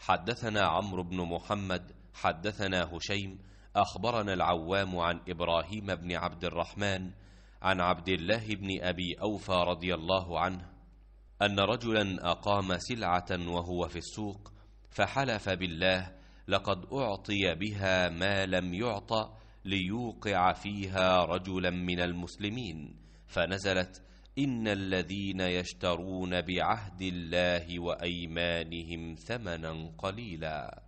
حدثنا عمرو بن محمد حدثنا هشيم أخبرنا العوام عن إبراهيم بن عبد الرحمن عن عبد الله بن أبي أوفى رضي الله عنه أن رجلا أقام سلعة وهو في السوق فحلف بالله لقد أعطي بها ما لم يعط ليوقع فيها رجلا من المسلمين فنزلت إن الذين يشترون بعهد الله وأيمانهم ثمنا قليلاً